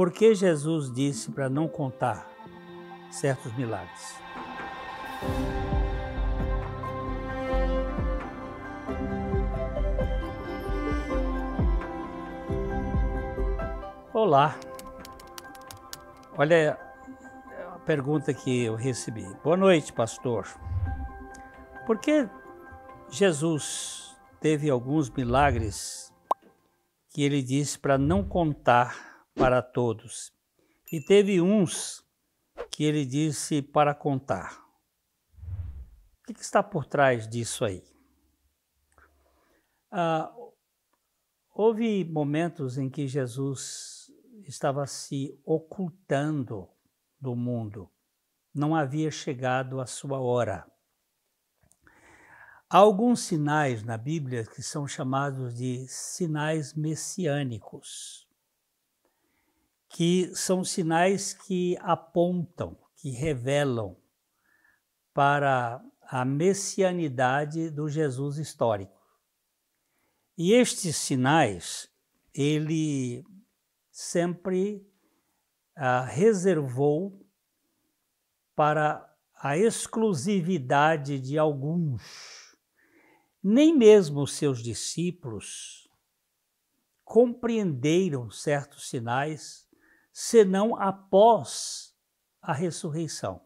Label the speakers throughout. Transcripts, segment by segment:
Speaker 1: Por que Jesus disse para não contar certos milagres? Olá. Olha é a pergunta que eu recebi. Boa noite, pastor. Por que Jesus teve alguns milagres que ele disse para não contar para todos. E teve uns que ele disse para contar. O que está por trás disso aí? Ah, houve momentos em que Jesus estava se ocultando do mundo, não havia chegado a sua hora. Há alguns sinais na Bíblia que são chamados de sinais messiânicos que são sinais que apontam, que revelam para a messianidade do Jesus histórico. E estes sinais, ele sempre ah, reservou para a exclusividade de alguns. Nem mesmo seus discípulos compreenderam certos sinais senão após a ressurreição.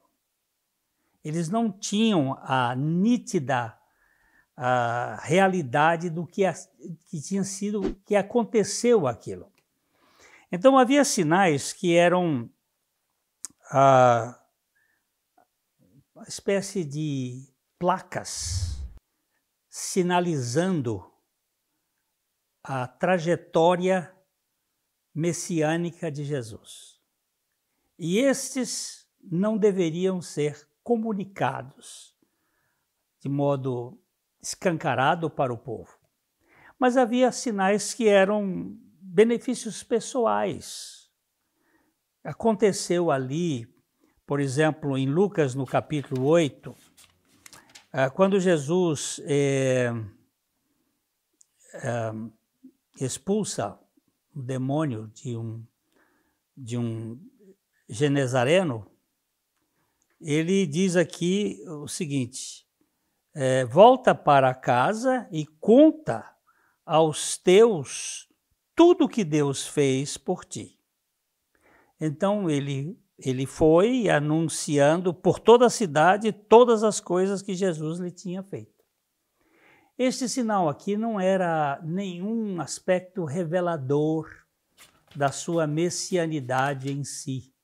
Speaker 1: Eles não tinham a nítida a realidade do que, a, que tinha sido, que aconteceu aquilo. Então havia sinais que eram a, ah, uma espécie de placas sinalizando a trajetória messiânica de Jesus. E estes não deveriam ser comunicados de modo escancarado para o povo. Mas havia sinais que eram benefícios pessoais. Aconteceu ali, por exemplo, em Lucas, no capítulo 8, eh, quando Jesus é, é, expulsa um demônio de um, de um genezareno, ele diz aqui o seguinte: é, volta para casa e conta aos teus tudo que Deus fez por ti. Então ele, ele foi anunciando por toda a cidade todas as coisas que Jesus lhe tinha feito. Este sinal aqui não era nenhum aspecto revelador da sua messianidade em si.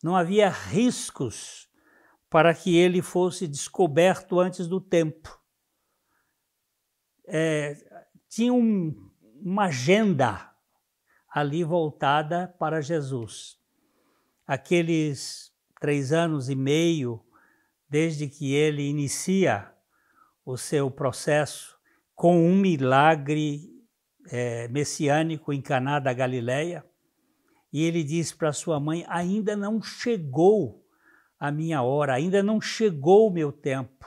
Speaker 1: Não havia riscos para que ele fosse descoberto antes do tempo. É, tinha um, uma agenda ali voltada para Jesus. Aqueles três anos e meio, desde que ele inicia o seu processo com um milagre é, messiânico em Caná da Galileia. E ele diz para sua mãe: ainda não chegou a minha hora, ainda não chegou o meu tempo.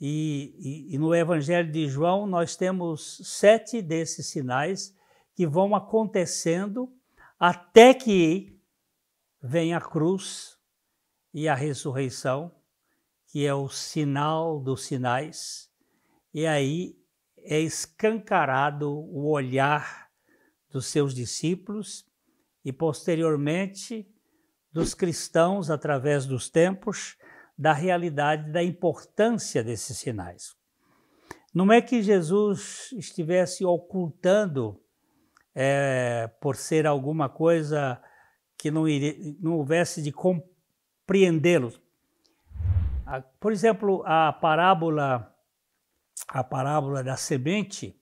Speaker 1: E, e, e no Evangelho de João nós temos sete desses sinais que vão acontecendo até que vem a cruz e a ressurreição que é o sinal dos sinais, e aí é escancarado o olhar dos seus discípulos e, posteriormente, dos cristãos através dos tempos, da realidade da importância desses sinais. Não é que Jesus estivesse ocultando é, por ser alguma coisa que não, iria, não houvesse de compreendê-los. Por exemplo, a parábola, a parábola da semente,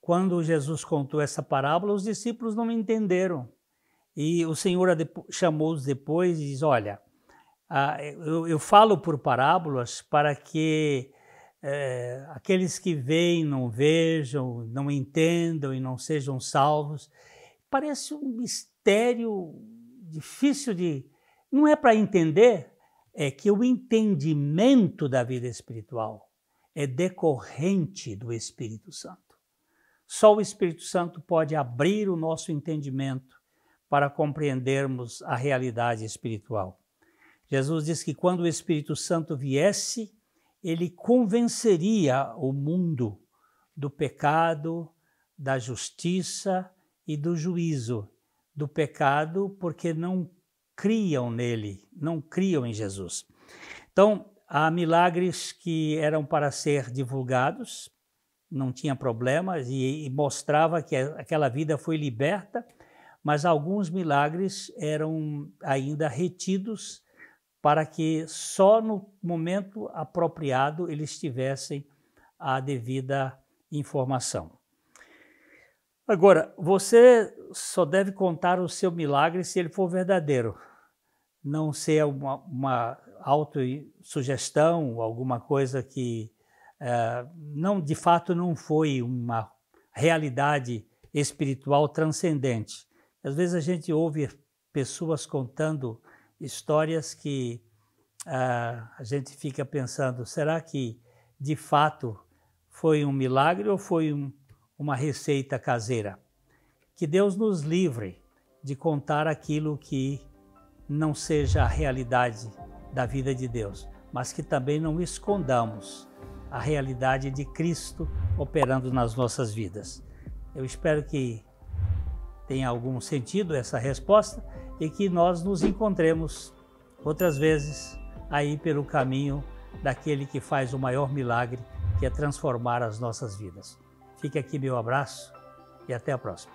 Speaker 1: quando Jesus contou essa parábola, os discípulos não entenderam. E o Senhor chamou-os depois e diz: Olha, eu falo por parábolas para que é, aqueles que veem não vejam, não entendam e não sejam salvos. Parece um mistério difícil de. Não é para entender, é que o entendimento da vida espiritual é decorrente do Espírito Santo. Só o Espírito Santo pode abrir o nosso entendimento para compreendermos a realidade espiritual. Jesus diz que quando o Espírito Santo viesse, ele convenceria o mundo do pecado, da justiça e do juízo. Do pecado, porque não criam nele, não criam em Jesus. Então, há milagres que eram para ser divulgados, não tinha problemas e, e mostrava que aquela vida foi liberta, mas alguns milagres eram ainda retidos para que só no momento apropriado eles tivessem a devida informação. Agora, você só deve contar o seu milagre se ele for verdadeiro não ser uma, uma autossugestão, alguma coisa que é, não de fato não foi uma realidade espiritual transcendente. Às vezes a gente ouve pessoas contando histórias que é, a gente fica pensando: será que de fato foi um milagre ou foi um, uma receita caseira? Que Deus nos livre de contar aquilo que não seja a realidade da vida de Deus, mas que também não escondamos a realidade de Cristo operando nas nossas vidas. Eu espero que tenha algum sentido essa resposta e que nós nos encontremos outras vezes aí pelo caminho daquele que faz o maior milagre, que é transformar as nossas vidas. Fique aqui meu abraço e até a próxima.